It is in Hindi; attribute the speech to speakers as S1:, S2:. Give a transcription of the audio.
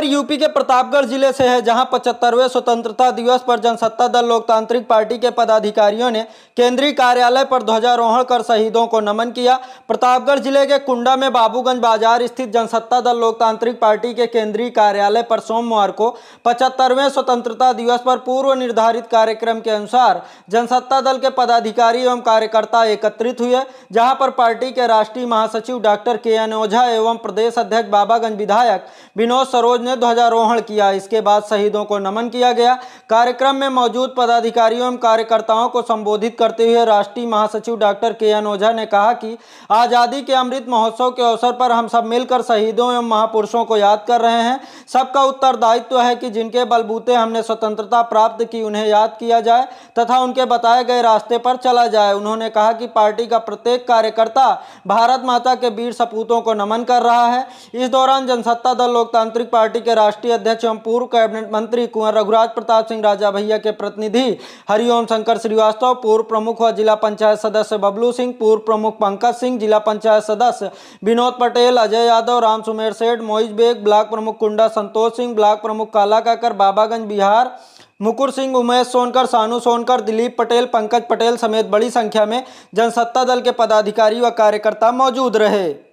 S1: खबर यूपी के प्रतापगढ़ जिले से है जहां पचहत्तरवें स्वतंत्रता दिवस पर जनसत्ता दल लोकतांत्रिक पार्टी के पदाधिकारियों ने केंद्रीय कार्यालय पर ध्वजारोहण कर शहीदों को नमन किया प्रतापगढ़ जिले के कुंडा में बाबूगंज बाजार स्थित जनसत्ता दल लोकतांत्रिक पार्टी के केंद्रीय कार्यालय पर सोमवार को पचहत्तरवें स्वतंत्रता दिवस पर पूर्व निर्धारित कार्यक्रम के अनुसार जनसत्ता दल के पदाधिकारी एवं कार्यकर्ता एकत्रित हुए जहाँ पर पार्टी के राष्ट्रीय महासचिव डॉक्टर के एन ओझा एवं प्रदेश अध्यक्ष बाबागंज विधायक विनोद सरोज ने ने ध्वजारोहण किया इसके बाद शहीदों को नमन किया गया कार्यक्रम में मौजूद पदाधिकारियों एवं कार्यकर्ताओं को संबोधित करते हुए राष्ट्रीय महासचिव डॉक्टर के एन ओझा ने कहा कि आज़ादी के अमृत महोत्सव के अवसर पर हम सब मिलकर शहीदों एवं महापुरुषों को याद कर रहे हैं सबका उत्तरदायित्व है कि जिनके बलबूते हमने स्वतंत्रता प्राप्त की उन्हें याद किया जाए तथा उनके बताए गए रास्ते पर चला जाए उन्होंने कहा कि पार्टी का प्रत्येक कार्यकर्ता भारत माता के वीर सपूतों को नमन कर रहा है इस दौरान जनसत्ता दल लोकतांत्रिक पार्टी पार्टी के राष्ट्रीय अध्यक्ष एवं पूर्व कैबिनेट मंत्री कुंवर रघुराज प्रताप सिंह राजा भैया के प्रतिनिधि हरिओम शंकर श्रीवास्तव पूर्व प्रमुख व जिला पंचायत सदस्य बबलू सिंह पूर्व प्रमुख पंकज सिंह जिला पंचायत सदस्य विनोद पटेल अजय यादव राम सुमेर सेठ मोहित बेग ब्लॉक प्रमुख कुंडा संतोष सिंह ब्लॉक प्रमुख काला काकर बाबागंज बिहार मुकुर सिंह उमेश सोनकर सानू सोनकर दिलीप पटेल पंकज पटेल समेत बड़ी संख्या में जनसत्ता दल के पदाधिकारी व कार्यकर्ता मौजूद रहे